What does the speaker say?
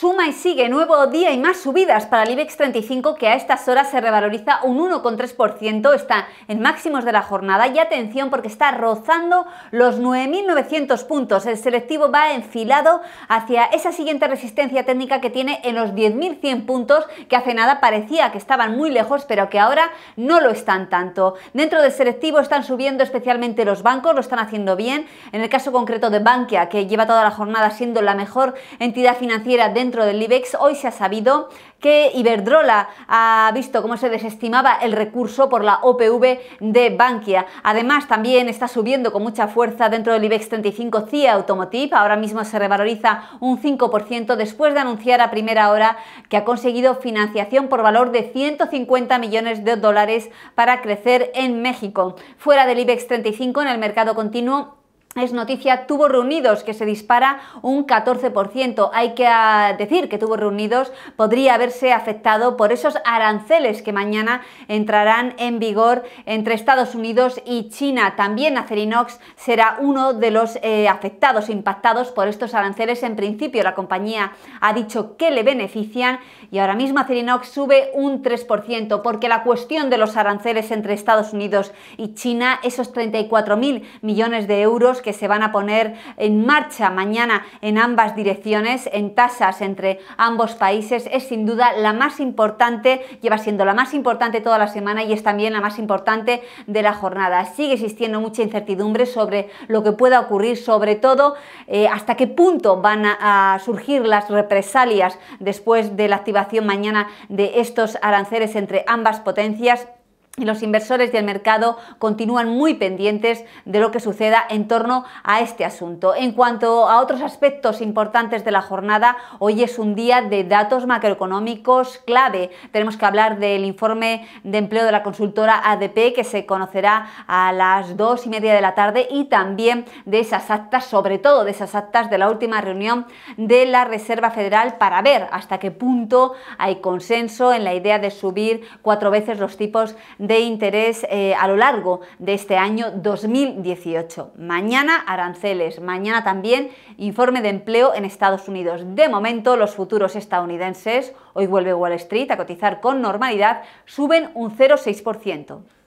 Suma y sigue nuevo día y más subidas para el IBEX 35 que a estas horas se revaloriza un 1,3%, está en máximos de la jornada y atención porque está rozando los 9.900 puntos. El selectivo va enfilado hacia esa siguiente resistencia técnica que tiene en los 10.100 puntos que hace nada parecía que estaban muy lejos pero que ahora no lo están tanto. Dentro del selectivo están subiendo especialmente los bancos, lo están haciendo bien. En el caso concreto de Bankia que lleva toda la jornada siendo la mejor entidad financiera dentro dentro del IBEX, hoy se ha sabido que Iberdrola ha visto cómo se desestimaba el recurso por la OPV de Bankia. Además, también está subiendo con mucha fuerza dentro del IBEX 35 CIA Automotive. Ahora mismo se revaloriza un 5% después de anunciar a primera hora que ha conseguido financiación por valor de 150 millones de dólares para crecer en México. Fuera del IBEX 35, en el mercado continuo, es noticia tuvo Reunidos, que se dispara un 14%. Hay que ah, decir que tuvo Reunidos podría haberse afectado por esos aranceles que mañana entrarán en vigor entre Estados Unidos y China. También Acerinox será uno de los eh, afectados, impactados por estos aranceles. En principio la compañía ha dicho que le benefician y ahora mismo Acerinox sube un 3% porque la cuestión de los aranceles entre Estados Unidos y China, esos 34.000 millones de euros, que se van a poner en marcha mañana en ambas direcciones, en tasas entre ambos países, es sin duda la más importante, lleva siendo la más importante toda la semana y es también la más importante de la jornada. Sigue existiendo mucha incertidumbre sobre lo que pueda ocurrir, sobre todo eh, hasta qué punto van a, a surgir las represalias después de la activación mañana de estos aranceles entre ambas potencias y los inversores y el mercado continúan muy pendientes de lo que suceda en torno a este asunto. En cuanto a otros aspectos importantes de la jornada, hoy es un día de datos macroeconómicos clave. Tenemos que hablar del informe de empleo de la consultora ADP que se conocerá a las dos y media de la tarde y también de esas actas, sobre todo de esas actas de la última reunión de la Reserva Federal para ver hasta qué punto hay consenso en la idea de subir cuatro veces los tipos de de interés eh, a lo largo de este año 2018. Mañana aranceles, mañana también informe de empleo en Estados Unidos. De momento los futuros estadounidenses, hoy vuelve Wall Street a cotizar con normalidad, suben un 0,6%.